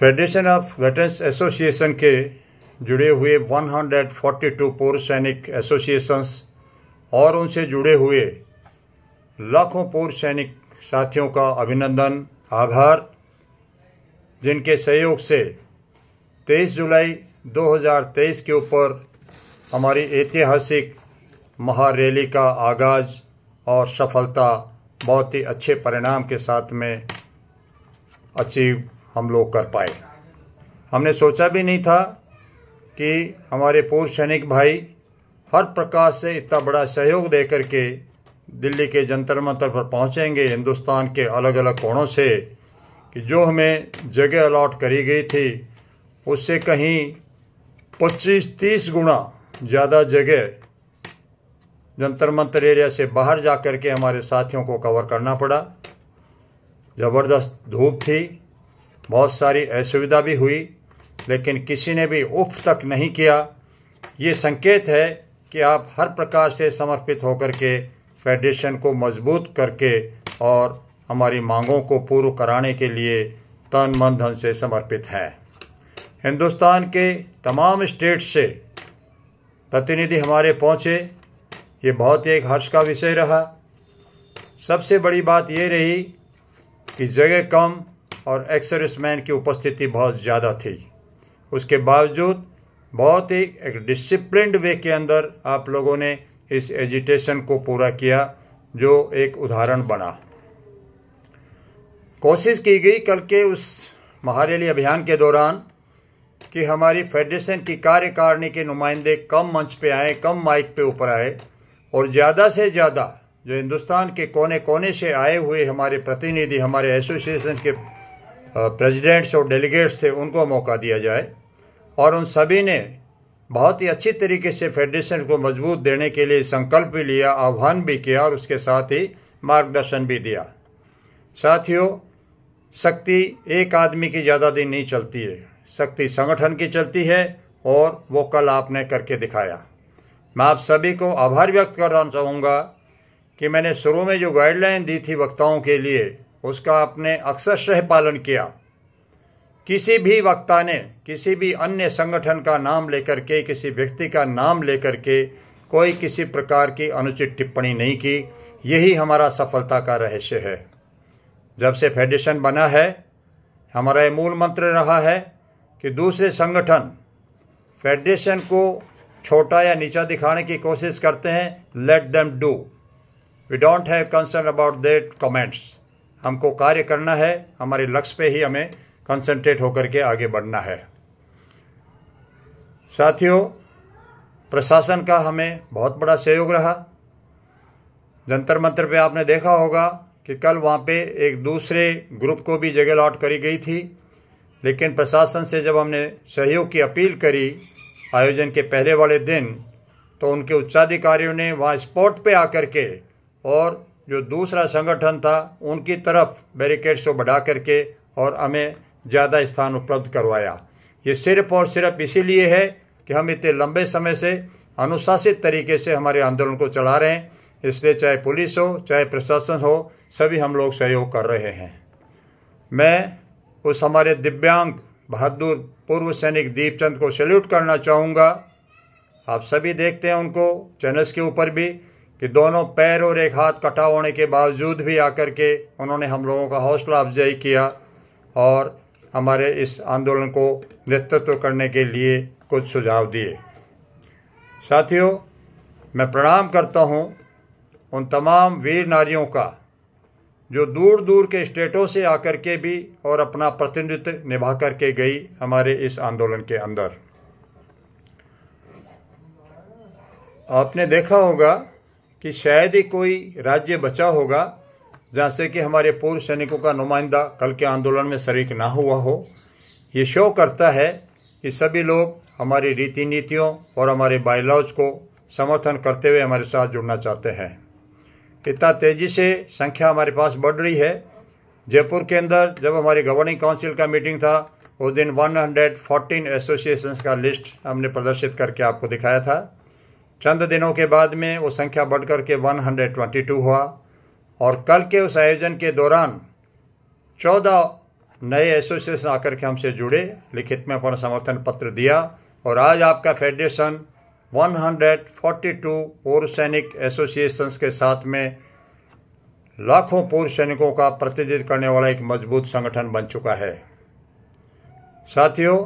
federation of waiters association के जुड़े हुए 142 पूर्व सैनिक एसोसिएशंस और उनसे जुड़े हुए लाखों पूर्व सैनिक साथियों का अभिनंदन आभार जिनके सहयोग से 23 जुलाई 2023 के ऊपर हमारी ऐतिहासिक महारैली का आगाज़ और सफलता बहुत ही अच्छे परिणाम के साथ में अचीव हम लोग कर पाए हमने सोचा भी नहीं था कि हमारे पूर्व सैनिक भाई हर प्रकार से इतना बड़ा सहयोग दे करके दिल्ली के जंतर मंतर पर पहुँचेंगे हिंदुस्तान के अलग अलग कोणों से कि जो हमें जगह अलाट करी गई थी उससे कहीं 25-30 गुना ज़्यादा जगह जंतर मंतर एरिया से बाहर जा कर के हमारे साथियों को कवर करना पड़ा ज़बरदस्त धूप थी बहुत सारी असुविधा भी हुई लेकिन किसी ने भी उफ तक नहीं किया ये संकेत है कि आप हर प्रकार से समर्पित होकर के फेडरेशन को मजबूत करके और हमारी मांगों को पूर्व कराने के लिए तन मन धन से समर्पित हैं हिंदुस्तान के तमाम स्टेट से प्रतिनिधि हमारे पहुँचे ये बहुत ही एक हर्ष का विषय रहा सबसे बड़ी बात ये रही कि जगह कम और एक्सरसमैन की उपस्थिति बहुत ज़्यादा थी उसके बावजूद बहुत ही एक डिसिप्लिनड वे के अंदर आप लोगों ने इस एजिटेशन को पूरा किया जो एक उदाहरण बना कोशिश की गई कल के उस महारैली अभियान के दौरान कि हमारी फेडरेशन की कार्यकारिणी के नुमाइंदे कम मंच पे आए कम माइक पे ऊपर आए और ज़्यादा से ज़्यादा जो हिंदुस्तान के कोने कोने से आए हुए हमारे प्रतिनिधि हमारे एसोसिएशन के प्रेसिडेंट्स और डेलीगेट्स थे उनको मौका दिया जाए और उन सभी ने बहुत ही अच्छी तरीके से फेडरेशन को मजबूत देने के लिए संकल्प भी लिया आह्वान भी किया और उसके साथ ही मार्गदर्शन भी दिया साथियों शक्ति एक आदमी की ज़्यादा दिन नहीं चलती है शक्ति संगठन की चलती है और वो कल आपने करके दिखाया मैं आप सभी को आभार व्यक्त करना चाहूँगा कि मैंने शुरू में जो गाइडलाइन दी थी वक्ताओं के लिए उसका आपने अक्सर श्रह पालन किया किसी भी वक्ता ने किसी भी अन्य संगठन का नाम लेकर के किसी व्यक्ति का नाम लेकर के कोई किसी प्रकार की अनुचित टिप्पणी नहीं की यही हमारा सफलता का रहस्य है जब से फेडरेशन बना है हमारा ये मूल मंत्र रहा है कि दूसरे संगठन फेडरेशन को छोटा या नीचा दिखाने की कोशिश करते हैं let them do we don't have concern about that comments हमको कार्य करना है हमारे लक्ष्य पे ही हमें कंसंट्रेट होकर के आगे बढ़ना है साथियों प्रशासन का हमें बहुत बड़ा सहयोग रहा जंतर मंत्र पे आपने देखा होगा कि कल वहाँ पे एक दूसरे ग्रुप को भी जगह लॉट करी गई थी लेकिन प्रशासन से जब हमने सहयोग की अपील करी आयोजन के पहले वाले दिन तो उनके उच्चाधिकारियों ने वहाँ स्पॉट पे आकर के और जो दूसरा संगठन था उनकी तरफ बैरिकेड्स को बढ़ा करके और हमें ज़्यादा स्थान उपलब्ध करवाया ये सिर्फ और सिर्फ इसीलिए है कि हम इतने लंबे समय से अनुशासित तरीके से हमारे आंदोलन को चला रहे हैं इसलिए चाहे पुलिस हो चाहे प्रशासन हो सभी हम लोग सहयोग कर रहे हैं मैं उस हमारे दिव्यांग बहादुर पूर्व सैनिक दीपचंद को सैल्यूट करना चाहूँगा आप सभी देखते हैं उनको चैनल्स के ऊपर भी कि दोनों पैर और एक हाथ कटा होने के बावजूद भी आकर के उन्होंने हम लोगों का हौसला अफजाई किया और हमारे इस आंदोलन को नेतृत्व करने के लिए कुछ सुझाव दिए साथियों मैं प्रणाम करता हूँ उन तमाम वीर नारियों का जो दूर दूर के स्टेटों से आकर के भी और अपना प्रतिनिधित्व निभा करके गई हमारे इस आंदोलन के अंदर आपने देखा होगा कि शायद ही कोई राज्य बचा होगा जैसे कि हमारे पूर्व सैनिकों का नुमाइंदा कल के आंदोलन में शरीक ना हुआ हो ये शो करता है कि सभी लोग हमारी रीति नीतियों और हमारे बायलॉज को समर्थन करते हुए हमारे साथ जुड़ना चाहते हैं इतना तेज़ी से संख्या हमारे पास बढ़ रही है जयपुर के अंदर जब हमारी गवर्निंग काउंसिल का मीटिंग था उस दिन 114 एसोसिएशंस का लिस्ट हमने प्रदर्शित करके आपको दिखाया था चंद दिनों के बाद में वो संख्या बढ़कर के 122 हुआ और कल के उस आयोजन के दौरान 14 नए एसोसिएशन आकर के हमसे जुड़े लिखित में अपना समर्थन पत्र दिया और आज आपका फेडरेशन 142 पूर्व सैनिक एसोसिएशन के साथ में लाखों पूर्व सैनिकों का प्रतिनिधित्व करने वाला एक मजबूत संगठन बन चुका है साथियों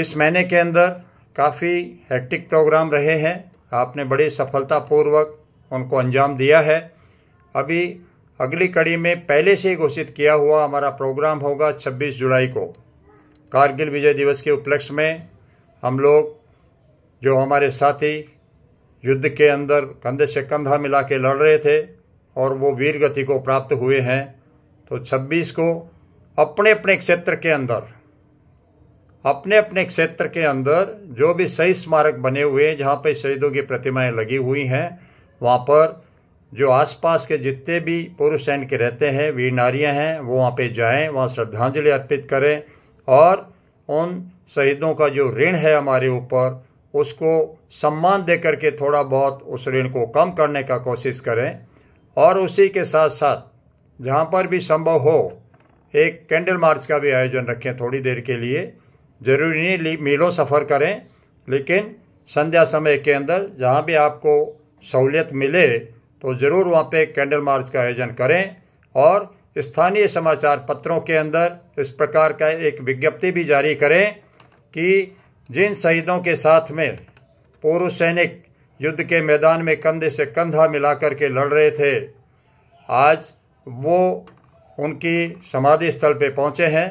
इस महीने के अंदर काफ़ी हेक्टिक प्रोग्राम रहे हैं आपने बड़े सफलतापूर्वक उनको अंजाम दिया है अभी अगली कड़ी में पहले से घोषित किया हुआ हमारा प्रोग्राम होगा 26 जुलाई को कारगिल विजय दिवस के उपलक्ष्य में हम लोग जो हमारे साथी युद्ध के अंदर कंधे से कंधा मिला के लड़ रहे थे और वो वीर गति को प्राप्त हुए हैं तो 26 को अपने अपने क्षेत्र के अंदर अपने अपने क्षेत्र के अंदर जो भी सही स्मारक बने हुए हैं जहाँ पर शहीदों की प्रतिमाएं लगी हुई हैं वहाँ पर जो आसपास के जितने भी पुरुष एंड के रहते हैं वीर नारियाँ हैं वो वहाँ पे जाएं वहाँ श्रद्धांजलि अर्पित करें और उन शहीदों का जो ऋण है हमारे ऊपर उसको सम्मान दे करके थोड़ा बहुत उस ऋण को कम करने का कोशिश करें और उसी के साथ साथ जहाँ पर भी संभव हो एक कैंडल मार्च का भी आयोजन रखें थोड़ी देर के लिए जरूरी नहीं मीलों सफ़र करें लेकिन संध्या समय के अंदर जहाँ भी आपको सहूलियत मिले तो ज़रूर वहाँ पे कैंडल मार्च का आयोजन करें और स्थानीय समाचार पत्रों के अंदर इस प्रकार का एक विज्ञप्ति भी जारी करें कि जिन शहीदों के साथ में पूर्व सैनिक युद्ध के मैदान में कंधे से कंधा मिलाकर के लड़ रहे थे आज वो उनकी समाधि स्थल पे पहुँचे हैं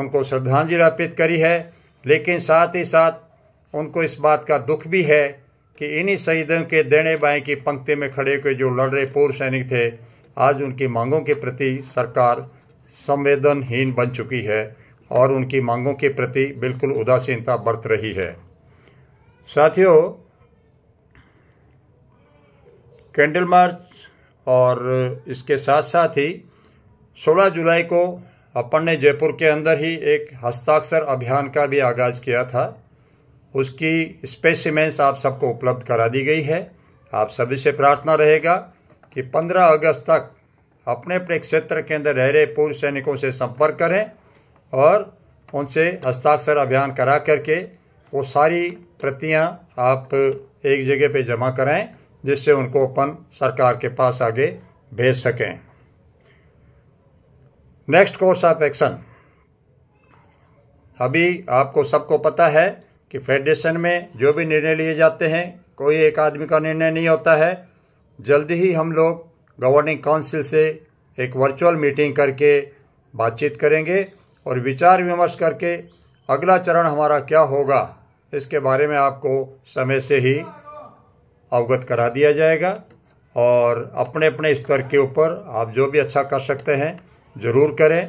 उनको श्रद्धांजलि अर्पित करी है लेकिन साथ ही साथ उनको इस बात का दुख भी है कि इन्हीं शहीदों के देने बाएँ की पंक्ति में खड़े हुए जो लड़ रहे पूर्व सैनिक थे आज उनकी मांगों के प्रति सरकार संवेदनहीन बन चुकी है और उनकी मांगों के प्रति बिल्कुल उदासीनता बरत रही है साथियों कैंडल मार्च और इसके साथ साथ ही 16 जुलाई को अपन ने जयपुर के अंदर ही एक हस्ताक्षर अभियान का भी आगाज़ किया था उसकी स्पेसिमेंस आप सबको उपलब्ध करा दी गई है आप सभी से प्रार्थना रहेगा कि 15 अगस्त तक अपने अपने क्षेत्र के अंदर रह रहे पूर्व सैनिकों से संपर्क करें और उनसे हस्ताक्षर अभियान करा करके वो सारी प्रतियां आप एक जगह पे जमा कराएं जिससे उनको अपन सरकार के पास आगे भेज सकें नेक्स्ट कोर्स ऑफ एक्शन अभी आपको सबको पता है कि फेडरेशन में जो भी निर्णय लिए जाते हैं कोई एक आदमी का निर्णय नहीं होता है जल्दी ही हम लोग गवर्निंग काउंसिल से एक वर्चुअल मीटिंग करके बातचीत करेंगे और विचार विमर्श करके अगला चरण हमारा क्या होगा इसके बारे में आपको समय से ही अवगत करा दिया जाएगा और अपने अपने स्तर के ऊपर आप जो भी अच्छा कर सकते हैं ज़रूर करें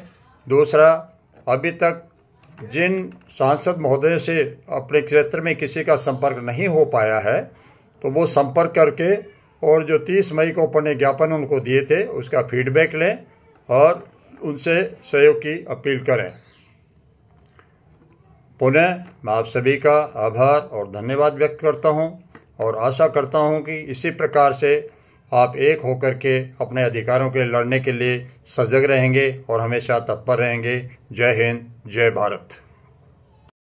दूसरा अभी तक जिन सांसद महोदय से अपने क्षेत्र में किसी का संपर्क नहीं हो पाया है तो वो संपर्क करके और जो 30 मई को अपने ज्ञापन उनको दिए थे उसका फीडबैक लें और उनसे सहयोग की अपील करें पुनः मैं आप सभी का आभार और धन्यवाद व्यक्त करता हूं और आशा करता हूं कि इसी प्रकार से आप एक होकर के अपने अधिकारों के लड़ने के लिए सजग रहेंगे और हमेशा तत्पर रहेंगे जय हिंद जय भारत